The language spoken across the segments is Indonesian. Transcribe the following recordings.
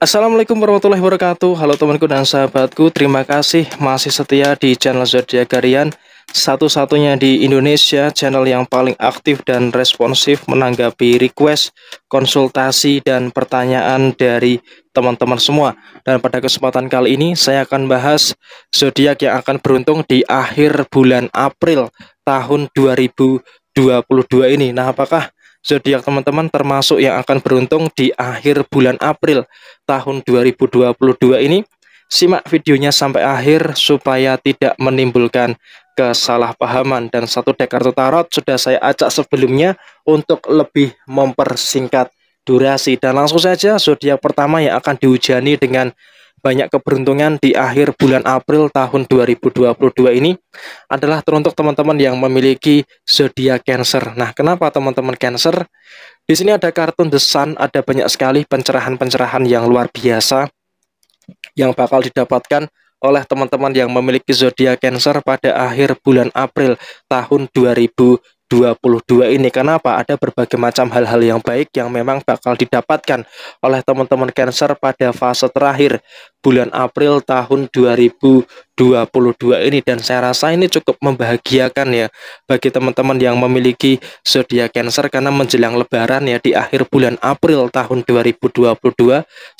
Assalamualaikum warahmatullahi wabarakatuh Halo temanku dan sahabatku Terima kasih masih setia di channel Zodiac Garian Satu-satunya di Indonesia Channel yang paling aktif dan responsif Menanggapi request, konsultasi, dan pertanyaan dari teman-teman semua Dan pada kesempatan kali ini Saya akan bahas zodiak yang akan beruntung di akhir bulan April Tahun 2022 ini Nah apakah zodiak teman-teman termasuk yang akan beruntung di akhir bulan April tahun 2022 ini. Simak videonya sampai akhir supaya tidak menimbulkan kesalahpahaman dan satu dek kartu tarot sudah saya acak sebelumnya untuk lebih mempersingkat durasi dan langsung saja zodiak pertama yang akan dihujani dengan banyak keberuntungan di akhir bulan April tahun 2022 ini adalah teruntuk teman-teman yang memiliki zodiak Cancer. Nah, kenapa teman-teman Cancer? Di sini ada kartun The Sun, ada banyak sekali pencerahan-pencerahan yang luar biasa yang bakal didapatkan oleh teman-teman yang memiliki zodiak Cancer pada akhir bulan April tahun 2022. 2022 ini kenapa ada berbagai macam hal-hal yang baik yang memang bakal didapatkan oleh teman-teman Cancer pada fase terakhir bulan April tahun 2000 2022 ini dan saya rasa ini cukup membahagiakan ya bagi teman-teman yang memiliki zodiak Cancer karena menjelang lebaran ya di akhir bulan April tahun 2022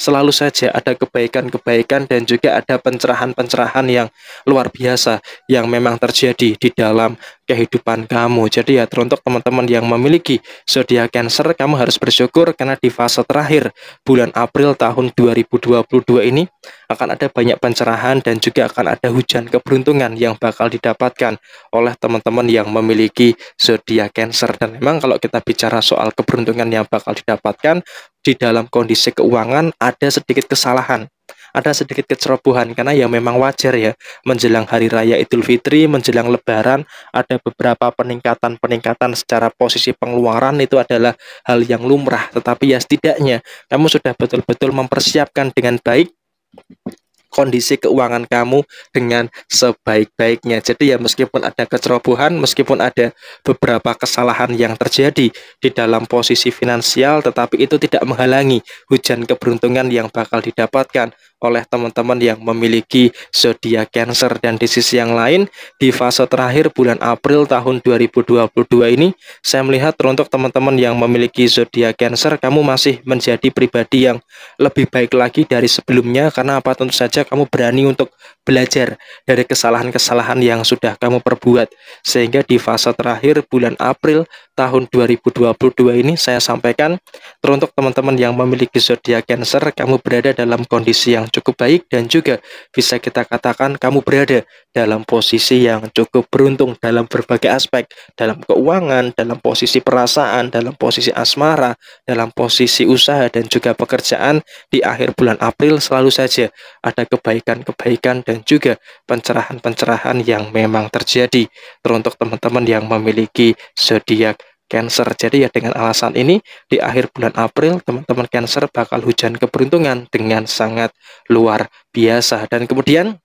selalu saja ada kebaikan-kebaikan dan juga ada pencerahan-pencerahan yang luar biasa yang memang terjadi di dalam kehidupan kamu. Jadi ya teruntuk teman-teman yang memiliki zodiak Cancer, kamu harus bersyukur karena di fase terakhir bulan April tahun 2022 ini akan ada banyak pencerahan dan juga akan ada hujan keberuntungan yang bakal didapatkan oleh teman-teman yang memiliki zodiak Cancer. Dan memang kalau kita bicara soal keberuntungan yang bakal didapatkan di dalam kondisi keuangan ada sedikit kesalahan ada sedikit kecerobohan karena ya memang wajar ya menjelang hari raya Idul Fitri, menjelang Lebaran ada beberapa peningkatan-peningkatan secara posisi pengeluaran itu adalah hal yang lumrah. Tetapi ya setidaknya kamu sudah betul-betul mempersiapkan dengan baik kondisi keuangan kamu dengan sebaik-baiknya. Jadi ya meskipun ada kecerobohan, meskipun ada beberapa kesalahan yang terjadi di dalam posisi finansial, tetapi itu tidak menghalangi hujan keberuntungan yang bakal didapatkan oleh teman-teman yang memiliki zodiak Cancer dan di sisi yang lain di fase terakhir bulan April tahun 2022 ini saya melihat untuk teman-teman yang memiliki zodiak Cancer kamu masih menjadi pribadi yang lebih baik lagi dari sebelumnya karena apa tentu saja kamu berani untuk belajar dari kesalahan-kesalahan yang sudah kamu perbuat. Sehingga di fase terakhir bulan April tahun 2022 ini saya sampaikan teruntuk teman-teman yang memiliki zodiak Cancer, kamu berada dalam kondisi yang cukup baik dan juga bisa kita katakan kamu berada dalam posisi yang cukup beruntung dalam berbagai aspek, dalam keuangan, dalam posisi perasaan, dalam posisi asmara, dalam posisi usaha dan juga pekerjaan di akhir bulan April selalu saja ada kebaikan-kebaikan dan juga pencerahan-pencerahan yang memang terjadi teruntuk teman-teman yang memiliki zodiak Cancer. Jadi ya dengan alasan ini di akhir bulan April teman-teman Cancer bakal hujan keberuntungan dengan sangat luar biasa. Dan kemudian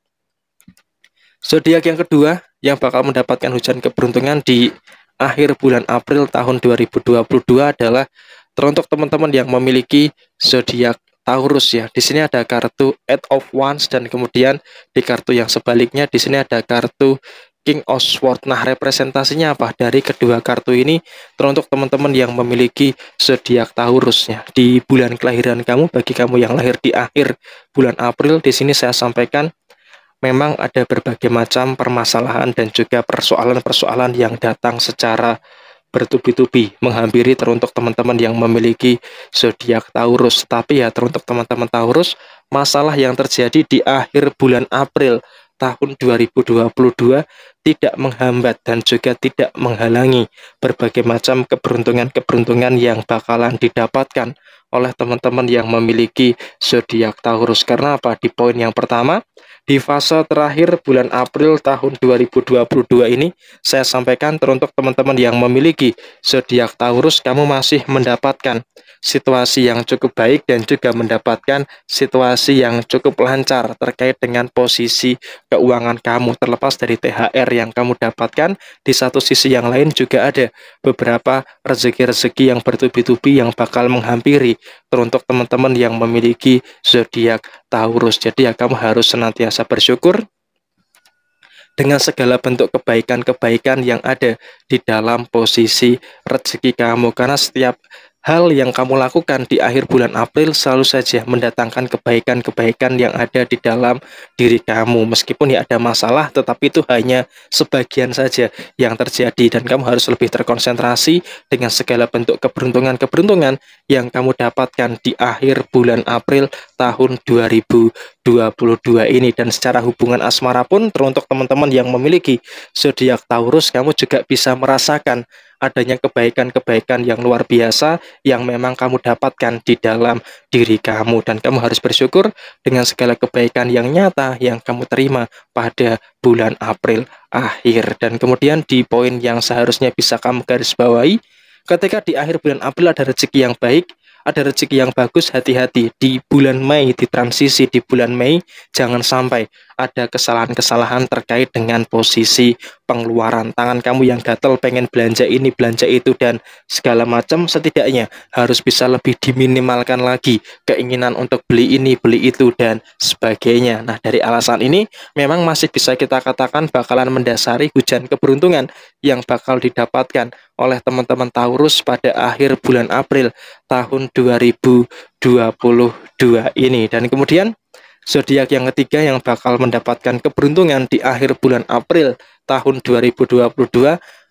zodiak yang kedua yang bakal mendapatkan hujan keberuntungan di akhir bulan April tahun 2022 adalah teruntuk teman-teman yang memiliki zodiak Taurus ya. Di sini ada kartu Eight of Wands dan kemudian di kartu yang sebaliknya di sini ada kartu King of Swords. Nah, representasinya apa dari kedua kartu ini teruntuk teman-teman yang memiliki zodiak Taurusnya di bulan kelahiran kamu bagi kamu yang lahir di akhir bulan April di sini saya sampaikan memang ada berbagai macam permasalahan dan juga persoalan-persoalan yang datang secara bertubi-tubi menghampiri teruntuk teman-teman yang memiliki zodiak Taurus. Tapi ya teruntuk teman-teman Taurus, masalah yang terjadi di akhir bulan April tahun 2022 tidak menghambat dan juga tidak menghalangi berbagai macam keberuntungan-keberuntungan yang bakalan didapatkan oleh teman-teman yang memiliki zodiak Taurus. Karena apa? Di poin yang pertama, di fase terakhir bulan April tahun 2022 ini saya sampaikan teruntuk teman-teman yang memiliki zodiak Taurus kamu masih mendapatkan situasi yang cukup baik dan juga mendapatkan situasi yang cukup lancar terkait dengan posisi keuangan kamu terlepas dari THR yang kamu dapatkan di satu sisi yang lain juga ada beberapa rezeki-rezeki yang bertubi-tubi yang bakal menghampiri teruntuk teman-teman yang memiliki zodiak Taurus. Jadi ya kamu harus senantiasa bersyukur dengan segala bentuk kebaikan-kebaikan yang ada di dalam posisi rezeki kamu karena setiap Hal yang kamu lakukan di akhir bulan April selalu saja mendatangkan kebaikan-kebaikan yang ada di dalam diri kamu. Meskipun ya ada masalah, tetapi itu hanya sebagian saja yang terjadi dan kamu harus lebih terkonsentrasi dengan segala bentuk keberuntungan-keberuntungan yang kamu dapatkan di akhir bulan April tahun 2022 ini. Dan secara hubungan asmara pun teruntuk teman-teman yang memiliki zodiak Taurus, kamu juga bisa merasakan adanya kebaikan-kebaikan yang luar biasa yang memang kamu dapatkan di dalam diri kamu dan kamu harus bersyukur dengan segala kebaikan yang nyata yang kamu terima pada bulan April akhir dan kemudian di poin yang seharusnya bisa kamu garis bawahi ketika di akhir bulan April ada rezeki yang baik ada rezeki yang bagus hati-hati di bulan Mei di transisi di bulan Mei jangan sampai ada kesalahan-kesalahan terkait dengan posisi pengeluaran tangan kamu yang gatel pengen belanja ini belanja itu dan segala macam setidaknya harus bisa lebih diminimalkan lagi keinginan untuk beli ini beli itu dan sebagainya nah dari alasan ini memang masih bisa kita katakan bakalan mendasari hujan keberuntungan yang bakal didapatkan oleh teman-teman Taurus pada akhir bulan April tahun 2022 ini dan kemudian zodiak yang ketiga yang bakal mendapatkan keberuntungan di akhir bulan April tahun 2022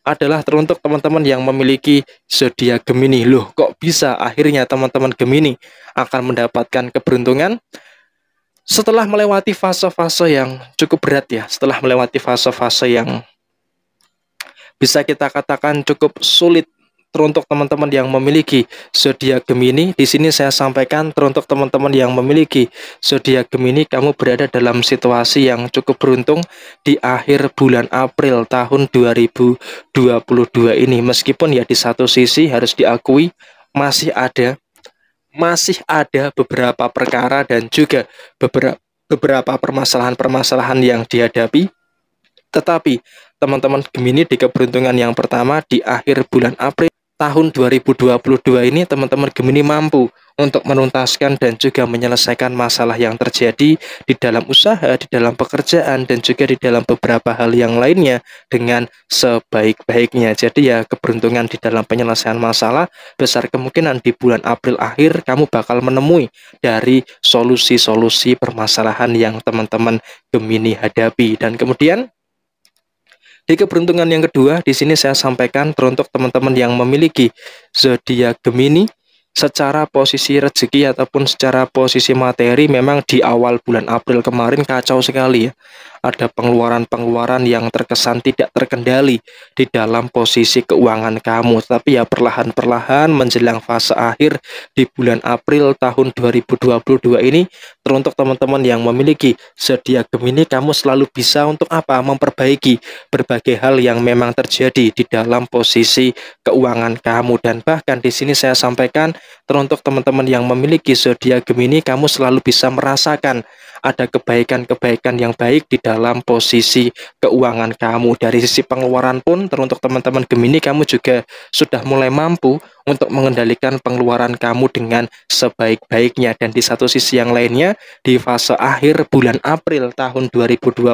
adalah teruntuk teman-teman yang memiliki zodiak Gemini. Loh, kok bisa akhirnya teman-teman Gemini akan mendapatkan keberuntungan? Setelah melewati fase-fase yang cukup berat ya, setelah melewati fase-fase yang bisa kita katakan cukup sulit teruntuk teman-teman yang memiliki zodiak Gemini. Di sini saya sampaikan teruntuk teman-teman yang memiliki zodiak Gemini, kamu berada dalam situasi yang cukup beruntung di akhir bulan April tahun 2022 ini. Meskipun ya di satu sisi harus diakui masih ada masih ada beberapa perkara dan juga beberapa beberapa permasalahan-permasalahan yang dihadapi. Tetapi teman-teman Gemini di keberuntungan yang pertama di akhir bulan April tahun 2022 ini teman-teman Gemini mampu untuk menuntaskan dan juga menyelesaikan masalah yang terjadi di dalam usaha, di dalam pekerjaan, dan juga di dalam beberapa hal yang lainnya dengan sebaik-baiknya. Jadi ya keberuntungan di dalam penyelesaian masalah besar kemungkinan di bulan April akhir kamu bakal menemui dari solusi-solusi permasalahan yang teman-teman Gemini hadapi. Dan kemudian di keberuntungan yang kedua, di sini saya sampaikan teruntuk teman-teman yang memiliki zodiak Gemini secara posisi rezeki ataupun secara posisi materi memang di awal bulan April kemarin kacau sekali ya ada pengeluaran-pengeluaran yang terkesan tidak terkendali di dalam posisi keuangan kamu. Tapi ya perlahan-perlahan menjelang fase akhir di bulan April tahun 2022 ini, teruntuk teman-teman yang memiliki sedia Gemini, kamu selalu bisa untuk apa? Memperbaiki berbagai hal yang memang terjadi di dalam posisi keuangan kamu. Dan bahkan di sini saya sampaikan, teruntuk teman-teman yang memiliki zodiak Gemini, kamu selalu bisa merasakan ada kebaikan-kebaikan yang baik di dalam dalam posisi keuangan kamu. Dari sisi pengeluaran pun teruntuk teman-teman Gemini kamu juga sudah mulai mampu untuk mengendalikan pengeluaran kamu dengan sebaik-baiknya dan di satu sisi yang lainnya di fase akhir bulan April tahun 2022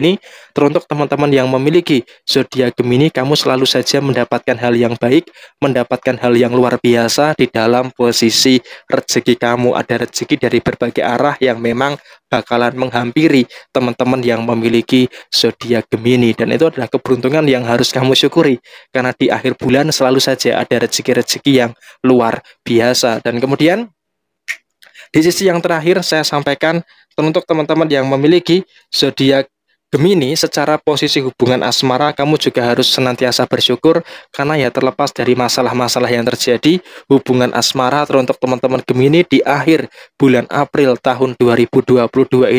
ini teruntuk teman-teman yang memiliki zodiak Gemini kamu selalu saja mendapatkan hal yang baik mendapatkan hal yang luar biasa di dalam posisi rezeki kamu ada rezeki dari berbagai arah yang memang bakalan menghampiri teman-teman yang memiliki zodiak Gemini dan itu adalah keberuntungan yang harus kamu syukuri karena di akhir bulan selalu saja ada rezeki-rezeki rezeki yang luar biasa. Dan kemudian di sisi yang terakhir saya sampaikan untuk teman-teman yang memiliki zodiak Gemini, secara posisi hubungan asmara, kamu juga harus senantiasa bersyukur karena ya terlepas dari masalah-masalah yang terjadi, hubungan asmara teruntuk teman-teman Gemini di akhir bulan April tahun 2022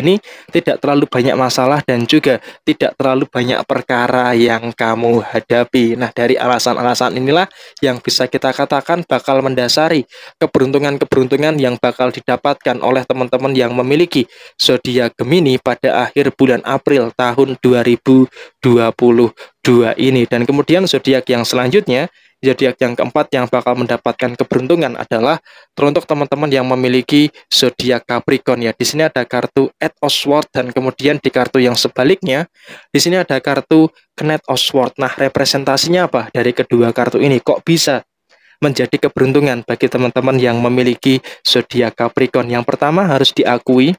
ini tidak terlalu banyak masalah dan juga tidak terlalu banyak perkara yang kamu hadapi. Nah, dari alasan-alasan inilah yang bisa kita katakan bakal mendasari keberuntungan-keberuntungan yang bakal didapatkan oleh teman-teman yang memiliki zodiak Gemini pada akhir bulan April tahun 2022 ini. Dan kemudian zodiak yang selanjutnya, zodiak yang keempat yang bakal mendapatkan keberuntungan adalah teruntuk teman-teman yang memiliki zodiak Capricorn ya. Di sini ada kartu Ed of dan kemudian di kartu yang sebaliknya di sini ada kartu Knight of Nah, representasinya apa dari kedua kartu ini? Kok bisa menjadi keberuntungan bagi teman-teman yang memiliki zodiak Capricorn? Yang pertama harus diakui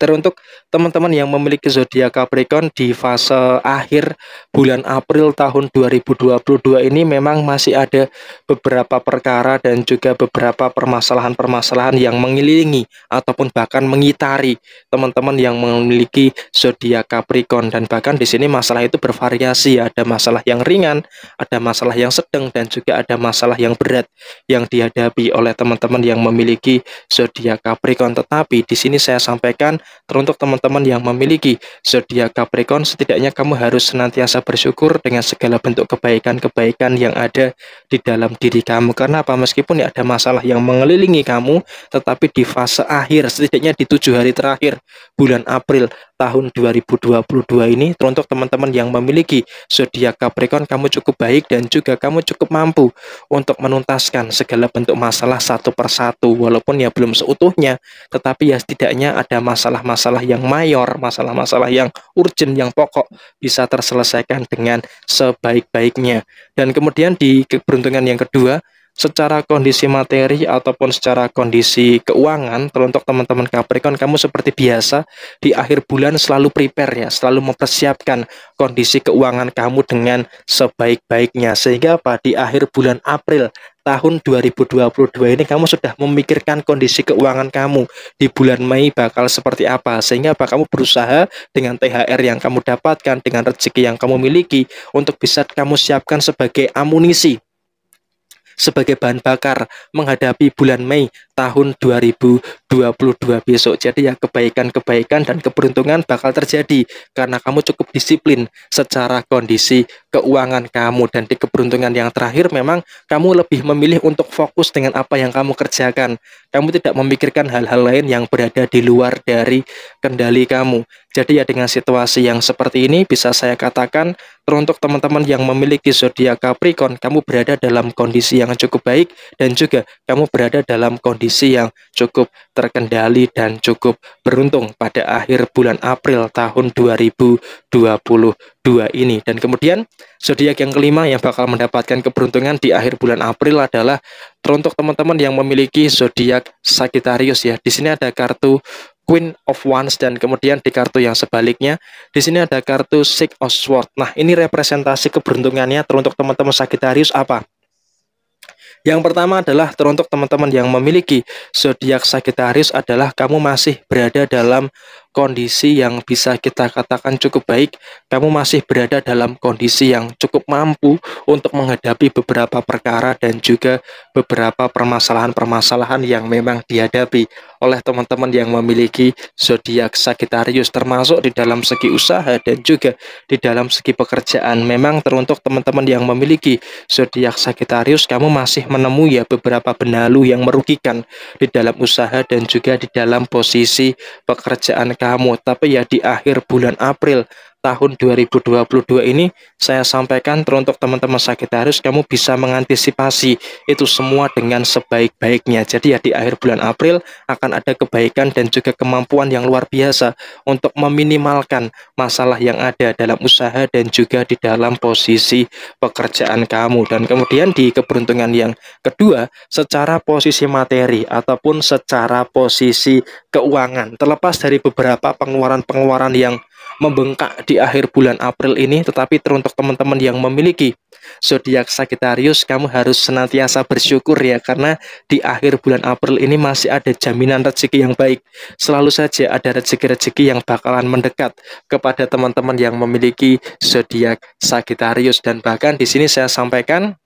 teruntuk teman-teman yang memiliki zodiak Capricorn di fase akhir bulan April tahun 2022 ini memang masih ada beberapa perkara dan juga beberapa permasalahan-permasalahan yang mengelilingi ataupun bahkan mengitari teman-teman yang memiliki zodiak Capricorn dan bahkan di sini masalah itu bervariasi ada masalah yang ringan, ada masalah yang sedang dan juga ada masalah yang berat yang dihadapi oleh teman-teman yang memiliki zodiak Capricorn tetapi di sini saya sampaikan Teruntuk teman-teman yang memiliki zodiak Capricorn, setidaknya kamu harus senantiasa bersyukur dengan segala bentuk kebaikan-kebaikan yang ada di dalam diri kamu. Karena apa? Meskipun ya ada masalah yang mengelilingi kamu, tetapi di fase akhir, setidaknya di tujuh hari terakhir bulan April, tahun 2022 ini teruntuk teman-teman yang memiliki zodiak Capricorn kamu cukup baik dan juga kamu cukup mampu untuk menuntaskan segala bentuk masalah satu persatu walaupun ya belum seutuhnya tetapi ya setidaknya ada masalah-masalah yang mayor, masalah-masalah yang urgent yang pokok bisa terselesaikan dengan sebaik-baiknya. Dan kemudian di keberuntungan yang kedua secara kondisi materi ataupun secara kondisi keuangan teruntuk teman-teman Capricorn kamu seperti biasa di akhir bulan selalu prepare ya selalu mempersiapkan kondisi keuangan kamu dengan sebaik-baiknya sehingga apa di akhir bulan April tahun 2022 ini kamu sudah memikirkan kondisi keuangan kamu di bulan Mei bakal seperti apa sehingga apa kamu berusaha dengan THR yang kamu dapatkan dengan rezeki yang kamu miliki untuk bisa kamu siapkan sebagai amunisi sebagai bahan bakar menghadapi bulan Mei tahun 2022 besok. Jadi ya kebaikan-kebaikan dan keberuntungan bakal terjadi karena kamu cukup disiplin secara kondisi keuangan kamu dan di keberuntungan yang terakhir memang kamu lebih memilih untuk fokus dengan apa yang kamu kerjakan. Kamu tidak memikirkan hal-hal lain yang berada di luar dari kendali kamu. Jadi ya dengan situasi yang seperti ini bisa saya katakan teruntuk teman-teman yang memiliki zodiak Capricorn, kamu berada dalam kondisi yang cukup baik dan juga kamu berada dalam kondisi kondisi yang cukup terkendali dan cukup beruntung pada akhir bulan April tahun 2022 ini. Dan kemudian zodiak yang kelima yang bakal mendapatkan keberuntungan di akhir bulan April adalah teruntuk teman-teman yang memiliki zodiak Sagittarius ya. Di sini ada kartu Queen of Wands dan kemudian di kartu yang sebaliknya di sini ada kartu Six of Swords. Nah, ini representasi keberuntungannya teruntuk teman-teman Sagittarius apa? Yang pertama adalah teruntuk teman-teman yang memiliki zodiak Sagittarius adalah kamu masih berada dalam kondisi yang bisa kita katakan cukup baik, kamu masih berada dalam kondisi yang cukup mampu untuk menghadapi beberapa perkara dan juga beberapa permasalahan-permasalahan yang memang dihadapi oleh teman-teman yang memiliki zodiak Sagittarius termasuk di dalam segi usaha dan juga di dalam segi pekerjaan. Memang teruntuk teman-teman yang memiliki zodiak Sagittarius kamu masih menemui ya beberapa benalu yang merugikan di dalam usaha dan juga di dalam posisi pekerjaan kamu, tapi ya di akhir bulan April tahun 2022 ini saya sampaikan teruntuk teman-teman sakit harus kamu bisa mengantisipasi itu semua dengan sebaik-baiknya. Jadi ya di akhir bulan April akan ada kebaikan dan juga kemampuan yang luar biasa untuk meminimalkan masalah yang ada dalam usaha dan juga di dalam posisi pekerjaan kamu. Dan kemudian di keberuntungan yang kedua secara posisi materi ataupun secara posisi keuangan terlepas dari beberapa pengeluaran-pengeluaran yang membengkak di akhir bulan April ini, tetapi teruntuk teman-teman yang memiliki zodiak Sagittarius, kamu harus senantiasa bersyukur ya, karena di akhir bulan April ini masih ada jaminan rezeki yang baik. Selalu saja ada rezeki-rezeki yang bakalan mendekat kepada teman-teman yang memiliki zodiak Sagittarius dan bahkan di sini saya sampaikan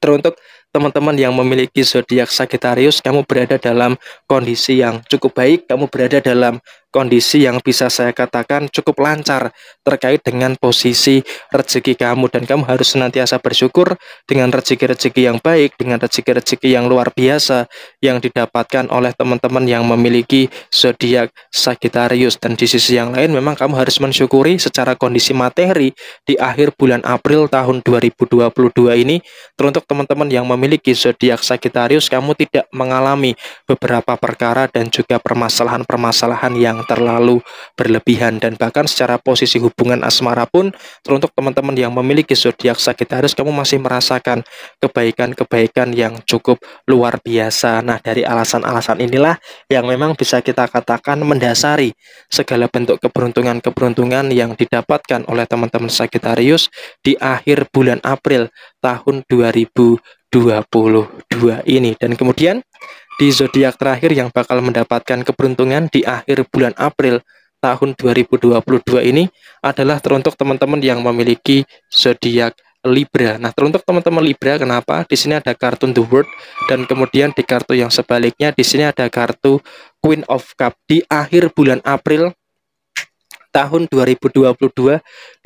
teruntuk teman-teman yang memiliki zodiak Sagittarius, kamu berada dalam kondisi yang cukup baik, kamu berada dalam kondisi yang bisa saya katakan cukup lancar terkait dengan posisi rezeki kamu dan kamu harus senantiasa bersyukur dengan rezeki-rezeki yang baik, dengan rezeki-rezeki yang luar biasa yang didapatkan oleh teman-teman yang memiliki zodiak Sagittarius dan di sisi yang lain memang kamu harus mensyukuri secara kondisi materi di akhir bulan April tahun 2022 ini teruntuk teman-teman yang memiliki zodiak Sagittarius kamu tidak mengalami beberapa perkara dan juga permasalahan-permasalahan yang terlalu berlebihan dan bahkan secara posisi hubungan asmara pun teruntuk teman-teman yang memiliki zodiak Sagittarius kamu masih merasakan kebaikan-kebaikan yang cukup luar biasa. Nah, dari alasan-alasan inilah yang memang bisa kita katakan mendasari segala bentuk keberuntungan-keberuntungan yang didapatkan oleh teman-teman Sagittarius di akhir bulan April tahun 2022 ini dan kemudian di zodiak terakhir yang bakal mendapatkan keberuntungan di akhir bulan April tahun 2022 ini adalah teruntuk teman-teman yang memiliki zodiak Libra. Nah, teruntuk teman-teman Libra, kenapa? Di sini ada kartu The World dan kemudian di kartu yang sebaliknya di sini ada kartu Queen of Cup. Di akhir bulan April tahun 2022.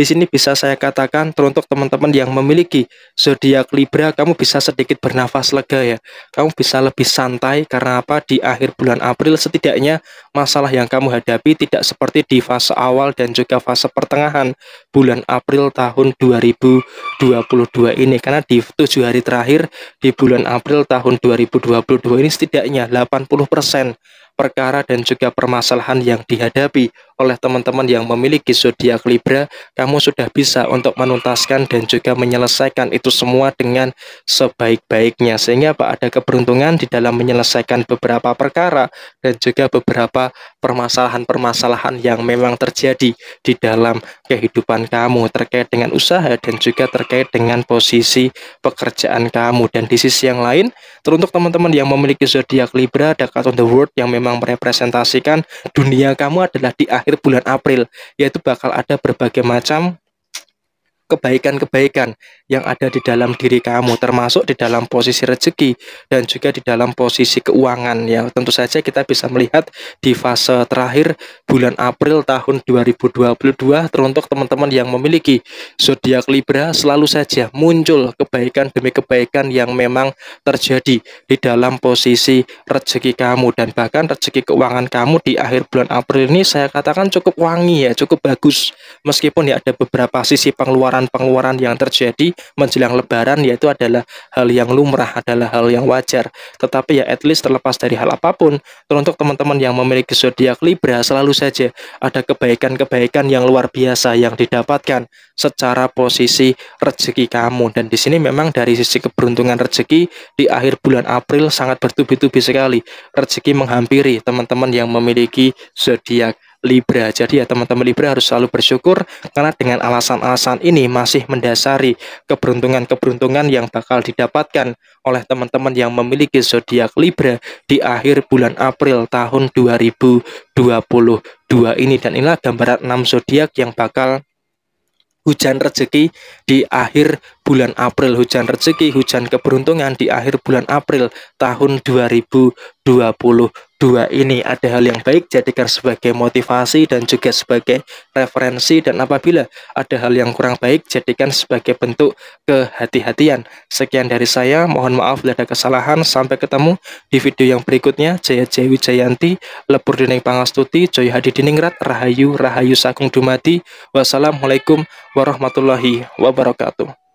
Di sini bisa saya katakan teruntuk teman-teman yang memiliki zodiak Libra, kamu bisa sedikit bernafas lega ya. Kamu bisa lebih santai karena apa? Di akhir bulan April setidaknya masalah yang kamu hadapi tidak seperti di fase awal dan juga fase pertengahan bulan April tahun 2022 ini karena di tujuh hari terakhir di bulan April tahun 2022 ini setidaknya 80% perkara dan juga permasalahan yang dihadapi oleh teman-teman yang memiliki zodiak Libra, kamu sudah bisa untuk menuntaskan dan juga menyelesaikan itu semua dengan sebaik-baiknya. Sehingga Pak ada keberuntungan di dalam menyelesaikan beberapa perkara dan juga beberapa permasalahan-permasalahan yang memang terjadi di dalam kehidupan kamu terkait dengan usaha dan juga terkait dengan posisi pekerjaan kamu dan di sisi yang lain teruntuk teman-teman yang memiliki zodiak Libra ada on the world yang memang merepresentasikan dunia kamu adalah di akhir bulan April yaitu bakal ada berbagai macam kebaikan-kebaikan yang ada di dalam diri kamu termasuk di dalam posisi rezeki dan juga di dalam posisi keuangan ya tentu saja kita bisa melihat di fase terakhir bulan April tahun 2022 teruntuk teman-teman yang memiliki zodiak Libra selalu saja muncul kebaikan demi kebaikan yang memang terjadi di dalam posisi rezeki kamu dan bahkan rezeki keuangan kamu di akhir bulan April ini saya katakan cukup wangi ya cukup bagus meskipun ya ada beberapa sisi pengeluaran pengeluaran yang terjadi menjelang lebaran yaitu adalah hal yang lumrah, adalah hal yang wajar. Tetapi ya at least terlepas dari hal apapun, untuk teman-teman yang memiliki zodiak Libra selalu saja ada kebaikan-kebaikan yang luar biasa yang didapatkan secara posisi rezeki kamu. Dan di sini memang dari sisi keberuntungan rezeki di akhir bulan April sangat bertubi-tubi sekali. Rezeki menghampiri teman-teman yang memiliki zodiak Libra. Jadi ya teman-teman Libra harus selalu bersyukur karena dengan alasan-alasan ini masih mendasari keberuntungan-keberuntungan yang bakal didapatkan oleh teman-teman yang memiliki zodiak Libra di akhir bulan April tahun 2022 ini dan inilah gambaran 6 zodiak yang bakal hujan rezeki di akhir bulan April hujan rezeki hujan keberuntungan di akhir bulan April tahun 2022 dua ini ada hal yang baik jadikan sebagai motivasi dan juga sebagai referensi dan apabila ada hal yang kurang baik jadikan sebagai bentuk kehati-hatian. Sekian dari saya, mohon maaf bila ada kesalahan. Sampai ketemu di video yang berikutnya. Jaya Jaya jayanti Lebur Dining Pangastuti, joy Hadi Diningrat, Rahayu, Rahayu Sagung Dumadi. Wassalamualaikum warahmatullahi wabarakatuh.